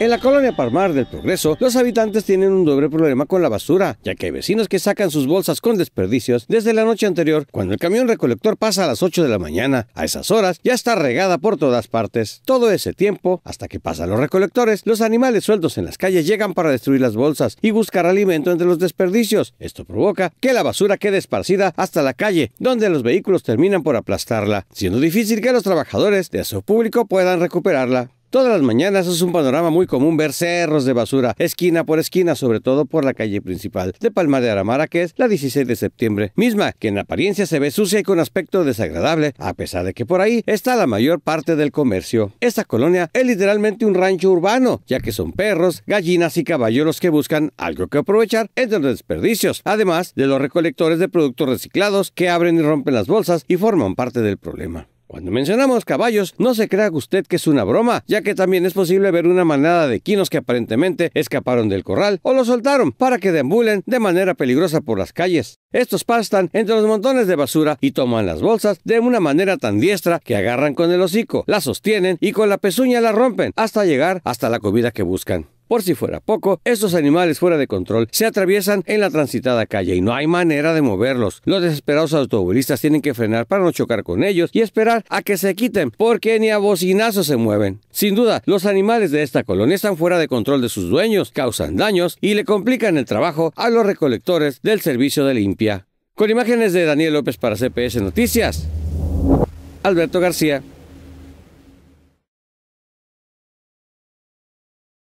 En la colonia Palmar del Progreso, los habitantes tienen un doble problema con la basura, ya que hay vecinos que sacan sus bolsas con desperdicios desde la noche anterior, cuando el camión recolector pasa a las 8 de la mañana. A esas horas ya está regada por todas partes. Todo ese tiempo, hasta que pasan los recolectores, los animales sueltos en las calles llegan para destruir las bolsas y buscar alimento entre los desperdicios. Esto provoca que la basura quede esparcida hasta la calle, donde los vehículos terminan por aplastarla, siendo difícil que los trabajadores de aseo público puedan recuperarla. Todas las mañanas es un panorama muy común ver cerros de basura, esquina por esquina, sobre todo por la calle principal de Palma de Aramara, que es la 16 de septiembre, misma que en apariencia se ve sucia y con aspecto desagradable, a pesar de que por ahí está la mayor parte del comercio. Esta colonia es literalmente un rancho urbano, ya que son perros, gallinas y caballeros que buscan algo que aprovechar entre los desperdicios, además de los recolectores de productos reciclados que abren y rompen las bolsas y forman parte del problema. Cuando mencionamos caballos, no se crea usted que es una broma, ya que también es posible ver una manada de quinos que aparentemente escaparon del corral o lo soltaron para que deambulen de manera peligrosa por las calles. Estos pastan entre los montones de basura y toman las bolsas de una manera tan diestra que agarran con el hocico, la sostienen y con la pezuña la rompen hasta llegar hasta la comida que buscan. Por si fuera poco, estos animales fuera de control se atraviesan en la transitada calle y no hay manera de moverlos. Los desesperados automovilistas tienen que frenar para no chocar con ellos y esperar a que se quiten, porque ni a bocinazos se mueven. Sin duda, los animales de esta colonia están fuera de control de sus dueños, causan daños y le complican el trabajo a los recolectores del servicio de limpia. Con imágenes de Daniel López para CPS Noticias, Alberto García.